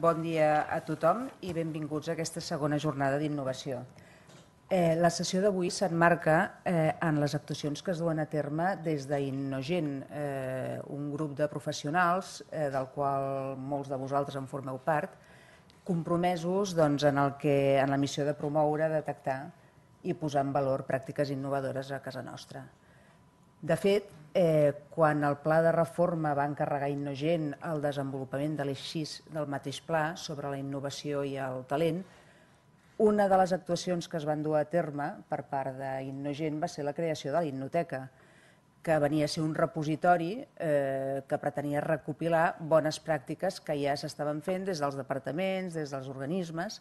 Bon dia a tothom i benvinguts a aquesta segona jornada d'innovació. Eh, la sessió d'avui s'enmarca eh, en les actuacions que es duen a terme des d'Innogen, eh, un grup de professionals eh, del qual molts de vosaltres en formeu part, compromesos doncs, en, el que, en la missió de promoure, detectar i posar en valor pràctiques innovadores a casa nostra. De fet, eh, quan el pla de reforma va encarregar Innogent el desenvolupament de l'eix 6 del mateix pla sobre la innovació i el talent, una de les actuacions que es van dur a terme per part d'Innogent va ser la creació de l'Innoteca, que venia a ser un repositori eh, que pretenia recopilar bones pràctiques que ja s'estaven fent des dels departaments, des dels organismes,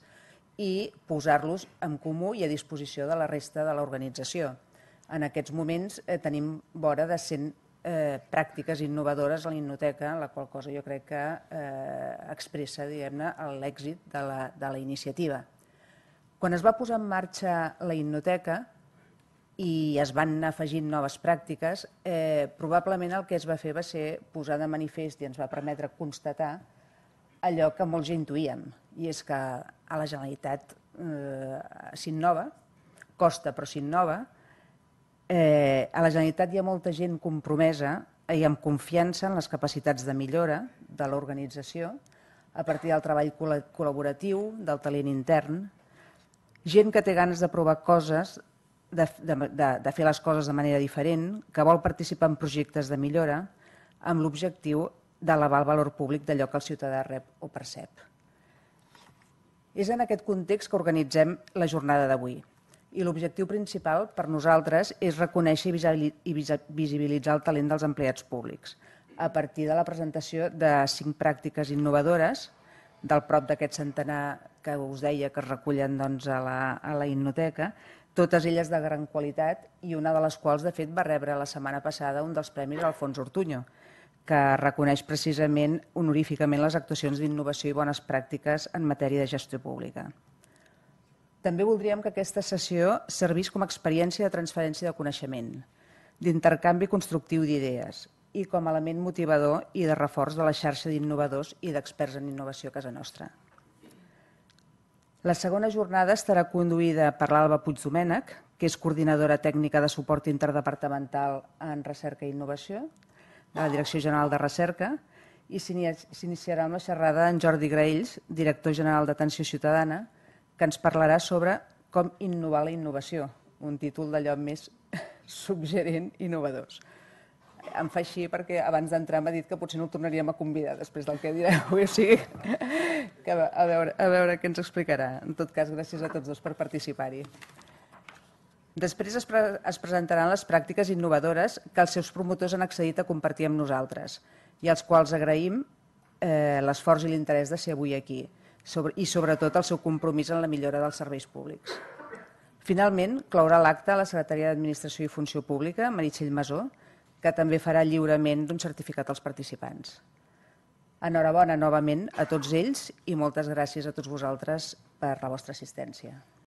i posar-los en comú i a disposició de la resta de l'organització. En aquests moments eh, tenim vora de 100 eh, pràctiques innovadores a la Innoteca, la qual cosa jo crec que eh, expressa diguem-ne l'èxit de, la, de la iniciativa. Quan es va posar en marxa la Innoteca i es van afegint noves pràctiques, eh, probablement el que es va fer va ser posar de manifest i ens va permetre constatar allò que molts ja intuïem, i és que a la Generalitat eh, s'innova, costa però s'innova, eh, a la Generalitat hi ha molta gent compromesa i amb confiança en les capacitats de millora de l'organització a partir del treball col·laboratiu, del talent intern, gent que té ganes de provar coses, de, de, de, de fer les coses de manera diferent, que vol participar en projectes de millora amb l'objectiu d'elevar el valor públic d'allò que el ciutadà rep o percep. És en aquest context que organitzem la jornada d'avui, i l'objectiu principal per nosaltres és reconèixer i visibilitzar el talent dels empleats públics a partir de la presentació de cinc pràctiques innovadores del prop d'aquest centenar que us deia que es recullen doncs, a, la, a la Innoteca, totes elles de gran qualitat i una de les quals, de fet, va rebre la setmana passada un dels premis Alfons Ortuño, que reconeix precisament honoríficament les actuacions d'innovació i bones pràctiques en matèria de gestió pública. També voldríem que aquesta sessió servís com a experiència de transferència de coneixement, d'intercanvi constructiu d'idees i com a element motivador i de reforç de la xarxa d'innovadors i d'experts en innovació a casa nostra. La segona jornada estarà conduïda per l'Alba Puigdomènec, que és coordinadora tècnica de suport interdepartamental en recerca i innovació de la Direcció General de Recerca, i s'iniciarà amb la xerrada en Jordi Graells, director general d'Atenció Ciutadana, que ens parlarà sobre com innovar la innovació, un títol d'allò més suggerent i innovadors. Em fa així perquè abans d'entrar m'ha dit que potser no el tornaríem a convidar després del que dirà avui, o sigui que a veure, a veure què ens explicarà. En tot cas, gràcies a tots dos per participar-hi. Després es, pre es presentaran les pràctiques innovadores que els seus promotors han accedit a compartir amb nosaltres i als quals agraïm eh, l'esforç i l'interès de ser avui aquí sobre, i sobretot el seu compromís en la millora dels serveis públics. Finalment, claurà l'acte la Secretaria d'Administració i Funció Pública, Meritxell Masó, que també farà lliurament d'un certificat als participants. Enhorabona novament a tots ells i moltes gràcies a tots vosaltres per la vostra assistència.